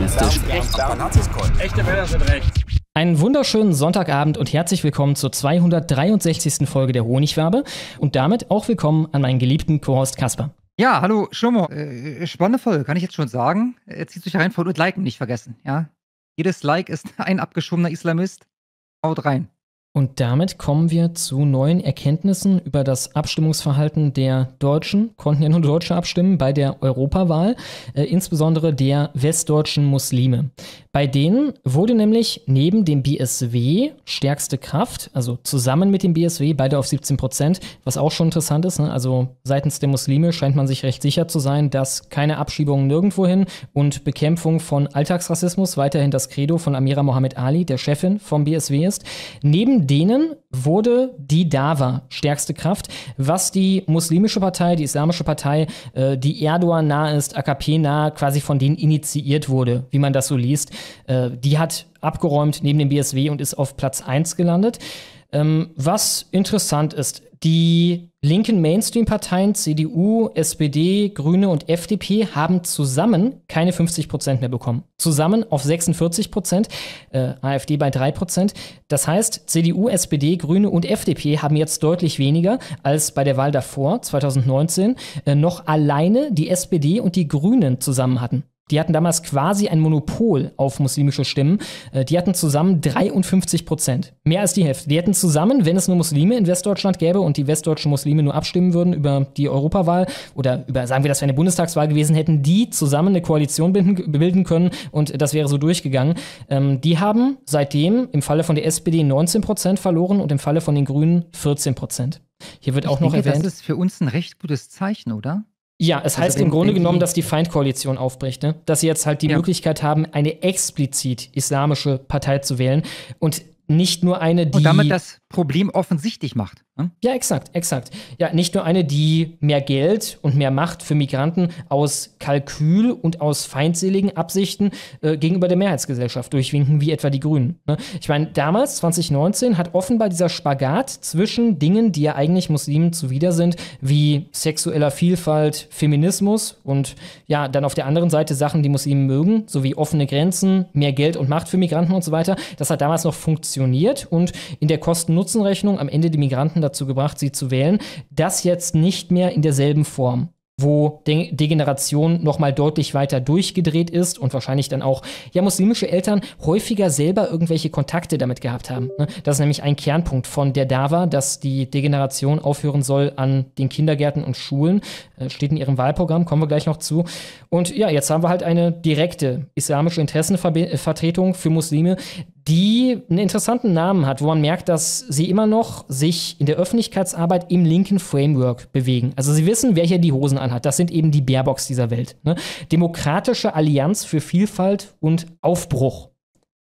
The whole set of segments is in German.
extremistisch. Einen wunderschönen Sonntagabend und herzlich willkommen zur 263. Folge der Honigwerbe und damit auch willkommen an meinen geliebten Co-Host Kasper. Ja, hallo Schlummer. Äh, spannende Folge, kann ich jetzt schon sagen. Äh, zieht euch rein und liken nicht vergessen, ja? Jedes Like ist ein abgeschobener Islamist. Haut rein. Und damit kommen wir zu neuen Erkenntnissen über das Abstimmungsverhalten der Deutschen, konnten ja nur Deutsche abstimmen, bei der Europawahl, äh, insbesondere der westdeutschen Muslime. Bei denen wurde nämlich neben dem BSW stärkste Kraft, also zusammen mit dem BSW, beide auf 17 Prozent, was auch schon interessant ist. Ne? Also seitens der Muslime scheint man sich recht sicher zu sein, dass keine Abschiebungen nirgendwohin und Bekämpfung von Alltagsrassismus weiterhin das Credo von Amira Mohammed Ali, der Chefin vom BSW ist. Neben denen wurde die DAWA stärkste Kraft, was die muslimische Partei, die islamische Partei, äh, die Erdogan nahe ist, AKP nahe, quasi von denen initiiert wurde, wie man das so liest. Äh, die hat abgeräumt neben dem BSW und ist auf Platz 1 gelandet. Ähm, was interessant ist, die linken Mainstream-Parteien CDU, SPD, Grüne und FDP haben zusammen keine 50 Prozent mehr bekommen. Zusammen auf 46 Prozent, äh, AfD bei 3 Prozent. Das heißt, CDU, SPD, Grüne und FDP haben jetzt deutlich weniger als bei der Wahl davor, 2019, äh, noch alleine die SPD und die Grünen zusammen hatten. Die hatten damals quasi ein Monopol auf muslimische Stimmen. Äh, die hatten zusammen 53 Prozent, mehr als die Hälfte. Die hätten zusammen, wenn es nur Muslime in Westdeutschland gäbe und die westdeutschen Muslime nur abstimmen würden über die Europawahl oder über, sagen wir, das wäre eine Bundestagswahl gewesen, hätten die zusammen eine Koalition bilden können und das wäre so durchgegangen. Ähm, die haben seitdem im Falle von der SPD 19 Prozent verloren und im Falle von den Grünen 14 Prozent. Hier wird ich auch noch denke, erwähnt. Das ist für uns ein recht gutes Zeichen, oder? Ja, es also heißt im Grunde genommen, dass die Feindkoalition aufbricht, ne? dass sie jetzt halt die ja. Möglichkeit haben, eine explizit islamische Partei zu wählen und nicht nur eine, die. Und damit das Problem offensichtlich macht. Hm? Ja, exakt, exakt. Ja, nicht nur eine, die mehr Geld und mehr Macht für Migranten aus Kalkül und aus feindseligen Absichten äh, gegenüber der Mehrheitsgesellschaft durchwinken, wie etwa die Grünen. Ne? Ich meine, damals, 2019, hat offenbar dieser Spagat zwischen Dingen, die ja eigentlich Muslimen zuwider sind, wie sexueller Vielfalt, Feminismus und ja, dann auf der anderen Seite Sachen, die Muslimen mögen, sowie offene Grenzen, mehr Geld und Macht für Migranten und so weiter, das hat damals noch funktioniert und in der Kosten Kosten-Nutzen-Rechnung am Ende die Migranten dazu gebracht, sie zu wählen. Das jetzt nicht mehr in derselben Form wo De Degeneration nochmal deutlich weiter durchgedreht ist und wahrscheinlich dann auch ja muslimische Eltern häufiger selber irgendwelche Kontakte damit gehabt haben. Ne? Das ist nämlich ein Kernpunkt von der DAWA, dass die Degeneration aufhören soll an den Kindergärten und Schulen. Äh, steht in ihrem Wahlprogramm, kommen wir gleich noch zu. Und ja, jetzt haben wir halt eine direkte islamische Interessenvertretung äh, für Muslime, die einen interessanten Namen hat, wo man merkt, dass sie immer noch sich in der Öffentlichkeitsarbeit im linken Framework bewegen. Also sie wissen, wer hier die Hosen anhat. Das sind eben die Baerbox dieser Welt. Ne? Demokratische Allianz für Vielfalt und Aufbruch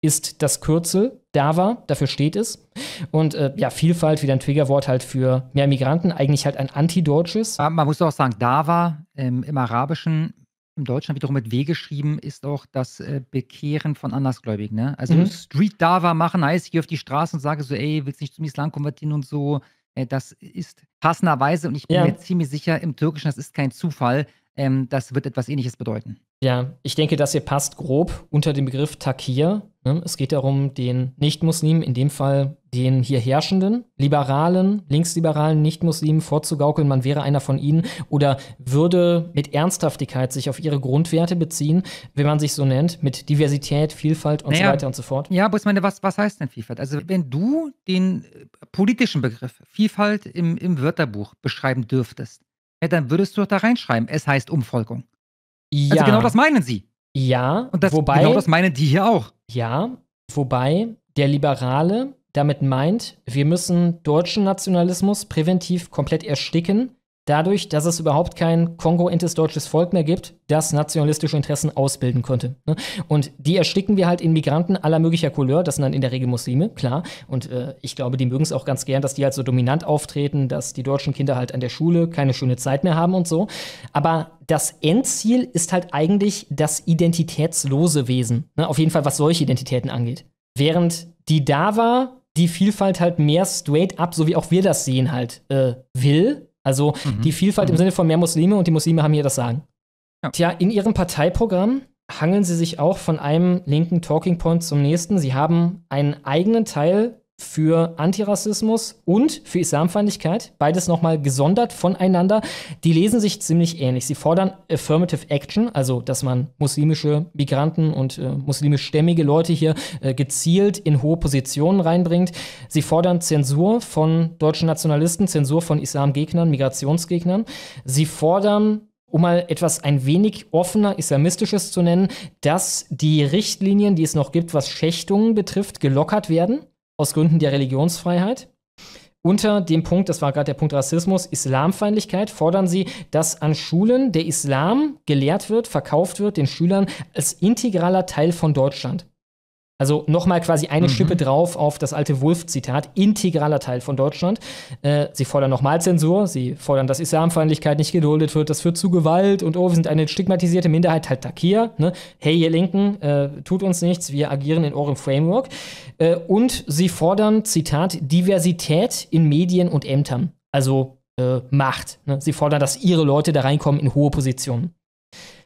ist das Kürzel DAVA, dafür steht es. Und äh, ja, Vielfalt, wieder ein Triggerwort halt für mehr Migranten, eigentlich halt ein antideutsches. Ah, man muss auch sagen, DAVA im, ähm, im Arabischen in Deutschland wiederum mit W geschrieben, ist auch das äh, Bekehren von Andersgläubigen. Ne? Also mhm. Street Dava machen heißt, ich gehe auf die Straße und sage so, ey, willst nicht zum Islam konvertieren und so. Äh, das ist passenderweise, und ich bin ja. mir ziemlich sicher, im Türkischen, das ist kein Zufall, ähm, das wird etwas Ähnliches bedeuten. Ja, ich denke, das hier passt grob unter den Begriff Takir. Ne? Es geht darum, den Nicht-Muslimen, in dem Fall den hier Herrschenden, Liberalen, Linksliberalen, Nichtmuslimen vorzugaukeln, man wäre einer von ihnen oder würde mit Ernsthaftigkeit sich auf ihre Grundwerte beziehen, wenn man sich so nennt, mit Diversität, Vielfalt und naja, so weiter und so fort. Ja, aber ich meine, was, was heißt denn Vielfalt? Also wenn du den äh, politischen Begriff Vielfalt im, im Wörterbuch beschreiben dürftest, ja, dann würdest du doch da reinschreiben, es heißt Umvolkung. Also ja. Also genau das meinen sie. Ja, und das, wobei, genau das meinen die hier auch. Ja, wobei der Liberale damit meint, wir müssen deutschen Nationalismus präventiv komplett ersticken, dadurch, dass es überhaupt kein kongruentes deutsches Volk mehr gibt, das nationalistische Interessen ausbilden könnte. Ne? Und die ersticken wir halt in Migranten aller möglicher Couleur, das sind dann in der Regel Muslime, klar. Und äh, ich glaube, die mögen es auch ganz gern, dass die halt so dominant auftreten, dass die deutschen Kinder halt an der Schule keine schöne Zeit mehr haben und so. Aber das Endziel ist halt eigentlich das identitätslose Wesen. Ne? Auf jeden Fall, was solche Identitäten angeht. Während die Dava die Vielfalt halt mehr straight up, so wie auch wir das sehen, halt äh, will. Also mhm. die Vielfalt mhm. im Sinne von mehr Muslime und die Muslime haben hier das Sagen. Ja. Tja, in ihrem Parteiprogramm hangeln sie sich auch von einem linken Talking Point zum nächsten. Sie haben einen eigenen Teil für Antirassismus und für Islamfeindlichkeit, beides nochmal gesondert voneinander. Die lesen sich ziemlich ähnlich. Sie fordern Affirmative Action, also dass man muslimische Migranten und äh, muslimischstämmige Leute hier äh, gezielt in hohe Positionen reinbringt. Sie fordern Zensur von deutschen Nationalisten, Zensur von Islamgegnern, Migrationsgegnern. Sie fordern um mal etwas ein wenig offener islamistisches zu nennen, dass die Richtlinien, die es noch gibt, was Schächtungen betrifft, gelockert werden aus Gründen der Religionsfreiheit. Unter dem Punkt, das war gerade der Punkt Rassismus, Islamfeindlichkeit, fordern sie, dass an Schulen der Islam gelehrt wird, verkauft wird den Schülern als integraler Teil von Deutschland. Also nochmal quasi eine mhm. Schippe drauf auf das alte Wolf-Zitat, integraler Teil von Deutschland. Äh, sie fordern nochmal Zensur, sie fordern, dass Islamfeindlichkeit nicht geduldet wird, das führt zu Gewalt und oh, wir sind eine stigmatisierte Minderheit, halt Takir. Ne? Hey, ihr Linken, äh, tut uns nichts, wir agieren in eurem Framework. Äh, und sie fordern, Zitat, Diversität in Medien und Ämtern. Also äh, Macht. Ne? Sie fordern, dass ihre Leute da reinkommen in hohe Positionen.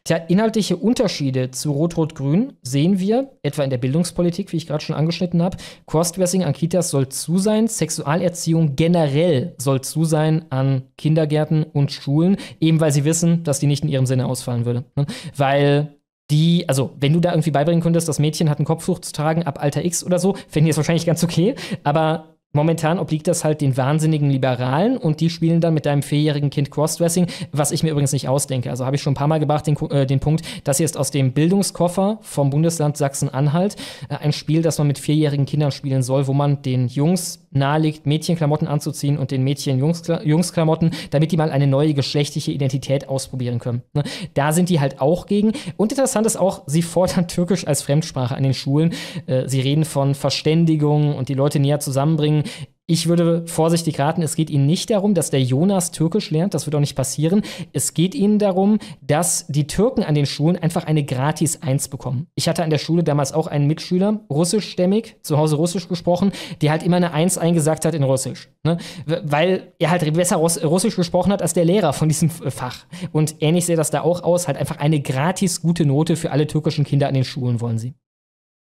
Tja, inhaltliche Unterschiede zu Rot-Rot-Grün sehen wir, etwa in der Bildungspolitik, wie ich gerade schon angeschnitten habe. Crossdressing an Kitas soll zu sein, Sexualerziehung generell soll zu sein an Kindergärten und Schulen, eben weil sie wissen, dass die nicht in ihrem Sinne ausfallen würde. Ne? Weil die, also wenn du da irgendwie beibringen könntest, das Mädchen hat ein Kopftuch zu tragen ab Alter X oder so, fände ich das wahrscheinlich ganz okay, aber Momentan obliegt das halt den wahnsinnigen Liberalen und die spielen dann mit deinem vierjährigen Kind Crossdressing, was ich mir übrigens nicht ausdenke. Also habe ich schon ein paar Mal gebracht den, äh, den Punkt, das hier ist aus dem Bildungskoffer vom Bundesland Sachsen-Anhalt äh, ein Spiel, das man mit vierjährigen Kindern spielen soll, wo man den Jungs nahelegt, Mädchenklamotten anzuziehen und den Mädchen Jungsklamotten, damit die mal eine neue geschlechtliche Identität ausprobieren können. Ne? Da sind die halt auch gegen. Und interessant ist auch, sie fordern Türkisch als Fremdsprache an den Schulen. Äh, sie reden von Verständigung und die Leute näher zusammenbringen. Deswegen, ähm, ich würde vorsichtig raten, es geht Ihnen nicht darum, dass der Jonas Türkisch lernt, das wird auch nicht passieren. Es geht Ihnen darum, dass die Türken an den Schulen einfach eine gratis Eins bekommen. Ich hatte an der Schule damals auch einen Mitschüler, russischstämmig, zu Hause russisch gesprochen, der halt immer eine Eins eingesagt hat in Russisch. Ne? Weil er halt besser russisch gesprochen hat als der Lehrer von diesem Fach. Und ähnlich sähe das da auch aus, halt einfach eine gratis gute Note für alle türkischen Kinder an den Schulen wollen sie.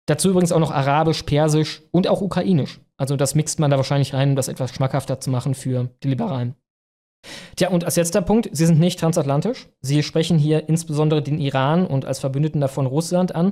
Dazu übrigens auch noch Arabisch, Persisch und auch Ukrainisch. Also das mixt man da wahrscheinlich rein, um das etwas schmackhafter zu machen für die Liberalen. Tja, und als letzter Punkt, sie sind nicht transatlantisch. Sie sprechen hier insbesondere den Iran und als Verbündeten davon Russland an.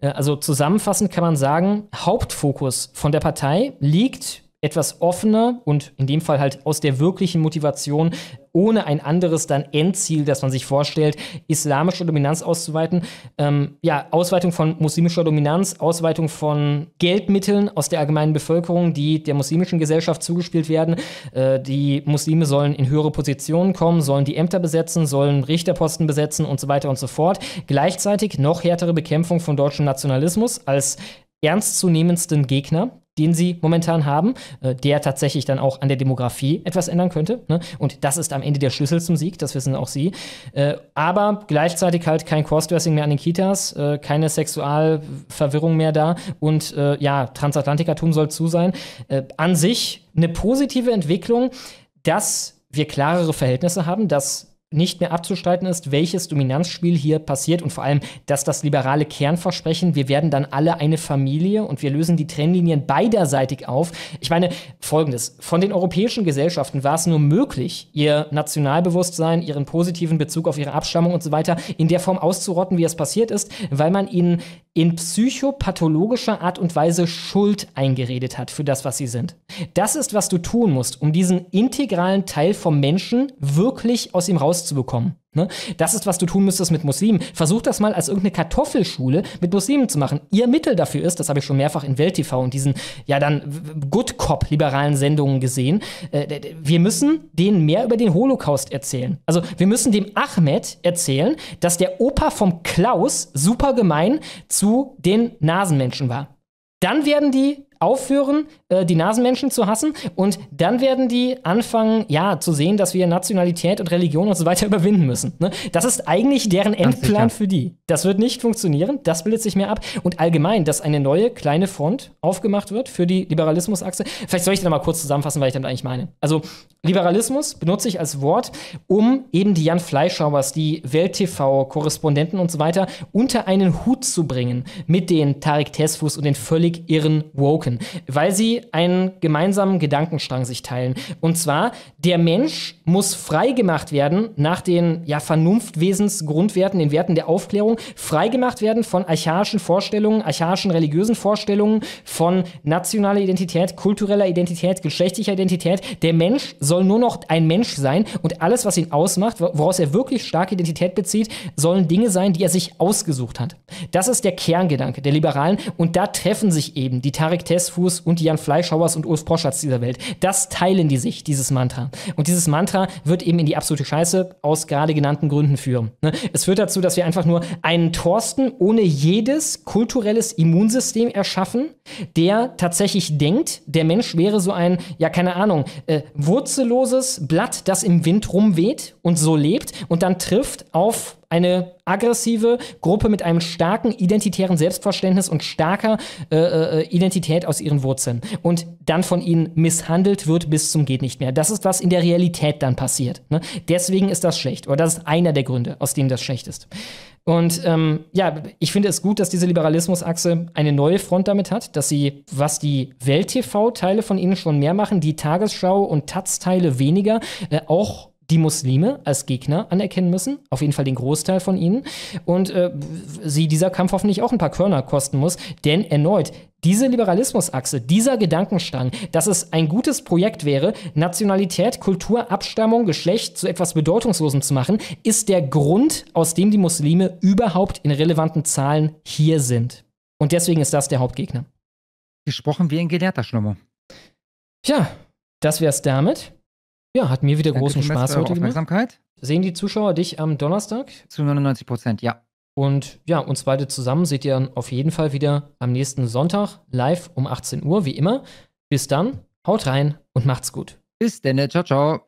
Äh, also zusammenfassend kann man sagen, Hauptfokus von der Partei liegt etwas offener und in dem Fall halt aus der wirklichen Motivation, ohne ein anderes dann Endziel, das man sich vorstellt, islamische Dominanz auszuweiten. Ähm, ja, Ausweitung von muslimischer Dominanz, Ausweitung von Geldmitteln aus der allgemeinen Bevölkerung, die der muslimischen Gesellschaft zugespielt werden. Äh, die Muslime sollen in höhere Positionen kommen, sollen die Ämter besetzen, sollen Richterposten besetzen und so weiter und so fort. Gleichzeitig noch härtere Bekämpfung von deutschem Nationalismus als ernstzunehmendsten Gegner den sie momentan haben, äh, der tatsächlich dann auch an der Demografie etwas ändern könnte. Ne? Und das ist am Ende der Schlüssel zum Sieg, das wissen auch sie. Äh, aber gleichzeitig halt kein Crossdressing mehr an den Kitas, äh, keine Sexualverwirrung mehr da und ja, Transatlantikertum soll zu sein. an sich eine positive Entwicklung, dass wir klarere Verhältnisse haben, dass nicht mehr abzustreiten ist, welches Dominanzspiel hier passiert und vor allem, dass das liberale Kernversprechen, wir werden dann alle eine Familie und wir lösen die Trennlinien beiderseitig auf. Ich meine, folgendes, von den europäischen Gesellschaften war es nur möglich, ihr Nationalbewusstsein, ihren positiven Bezug auf ihre Abstammung und so weiter in der Form auszurotten, wie es passiert ist, weil man ihnen in psychopathologischer Art und Weise Schuld eingeredet hat für das, was sie sind. Das ist, was du tun musst, um diesen integralen Teil vom Menschen wirklich aus ihm rauszubekommen. Ne? Das ist, was du tun müsstest mit Muslimen. Versuch das mal als irgendeine Kartoffelschule mit Muslimen zu machen. Ihr Mittel dafür ist, das habe ich schon mehrfach in Welt TV und diesen, ja dann, Good Cop-liberalen Sendungen gesehen, äh, wir müssen denen mehr über den Holocaust erzählen. Also wir müssen dem Ahmed erzählen, dass der Opa vom Klaus super gemein zu den Nasenmenschen war. Dann werden die aufhören, äh, die Nasenmenschen zu hassen und dann werden die anfangen, ja, zu sehen, dass wir Nationalität und Religion und so weiter überwinden müssen. Ne? Das ist eigentlich deren Endplan für die. Das wird nicht funktionieren, das bildet sich mehr ab und allgemein, dass eine neue kleine Front aufgemacht wird für die Liberalismusachse. Vielleicht soll ich das mal kurz zusammenfassen, weil ich damit eigentlich meine. Also Liberalismus benutze ich als Wort, um eben die Jan Fleischhauers, die Welt-TV-Korrespondenten und so weiter unter einen Hut zu bringen mit den Tarek Tesfus und den völlig irren Woken, weil sie die einen gemeinsamen Gedankenstrang sich teilen. Und zwar, der Mensch muss frei gemacht werden nach den ja, Vernunftwesensgrundwerten, den Werten der Aufklärung, frei gemacht werden von archaischen Vorstellungen, archaischen religiösen Vorstellungen, von nationaler Identität, kultureller Identität, geschlechtlicher Identität. Der Mensch soll nur noch ein Mensch sein und alles, was ihn ausmacht, woraus er wirklich starke Identität bezieht, sollen Dinge sein, die er sich ausgesucht hat. Das ist der Kerngedanke der Liberalen und da treffen sich eben die Tarek Tesfus und die Jan Fleischhauers und Urs Proschatz dieser Welt. Das teilen die sich, dieses Mantra. Und dieses Mantra wird eben in die absolute Scheiße aus gerade genannten Gründen führen. Ne? Es führt dazu, dass wir einfach nur einen Thorsten ohne jedes kulturelles Immunsystem erschaffen, der tatsächlich denkt, der Mensch wäre so ein, ja, keine Ahnung, äh, wurzelloses Blatt, das im Wind rumweht und so lebt und dann trifft auf eine aggressive Gruppe mit einem starken identitären Selbstverständnis und starker äh, äh, Identität aus ihren Wurzeln und dann von ihnen misshandelt wird bis zum geht nicht mehr. Das ist was in der Realität dann passiert. Ne? Deswegen ist das schlecht oder das ist einer der Gründe, aus denen das schlecht ist. Und ähm, ja, ich finde es gut, dass diese Liberalismusachse eine neue Front damit hat, dass sie, was die Welt-TV-Teile von ihnen schon mehr machen, die Tagesschau- und Taz-Teile weniger, äh, auch die Muslime als Gegner anerkennen müssen, auf jeden Fall den Großteil von ihnen, und äh, sie dieser Kampf hoffentlich auch ein paar Körner kosten muss, denn erneut, diese Liberalismusachse, dieser Gedankenstang, dass es ein gutes Projekt wäre, Nationalität, Kultur, Abstammung, Geschlecht zu etwas Bedeutungslosem zu machen, ist der Grund, aus dem die Muslime überhaupt in relevanten Zahlen hier sind. Und deswegen ist das der Hauptgegner. Gesprochen wie ein Gelehrter, Schlummer. Tja, das wär's damit. Ja, hat mir wieder Danke großen Spaß heute gemacht. Sehen die Zuschauer dich am Donnerstag? Zu 99 Prozent, ja. Und ja, uns beide zusammen seht ihr dann auf jeden Fall wieder am nächsten Sonntag live um 18 Uhr, wie immer. Bis dann, haut rein und macht's gut. Bis denn, ciao, ciao.